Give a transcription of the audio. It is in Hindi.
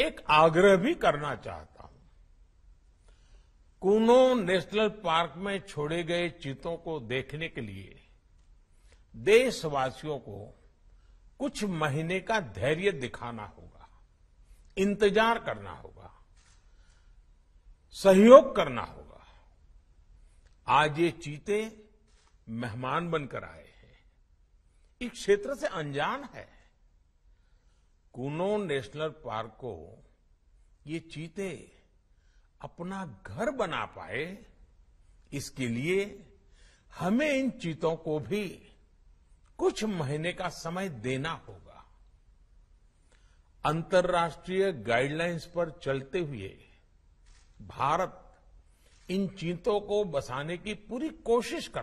एक आग्रह भी करना चाहता हूं कूनो नेशनल पार्क में छोड़े गए चीतों को देखने के लिए देशवासियों को कुछ महीने का धैर्य दिखाना होगा इंतजार करना होगा सहयोग करना होगा आज ये चीते मेहमान बनकर आए हैं इस क्षेत्र से अनजान है कुनो नेशनल पार्क को ये चीते अपना घर बना पाए इसके लिए हमें इन चीतों को भी कुछ महीने का समय देना होगा अंतर्राष्ट्रीय गाइडलाइंस पर चलते हुए भारत इन चीतों को बसाने की पूरी कोशिश कर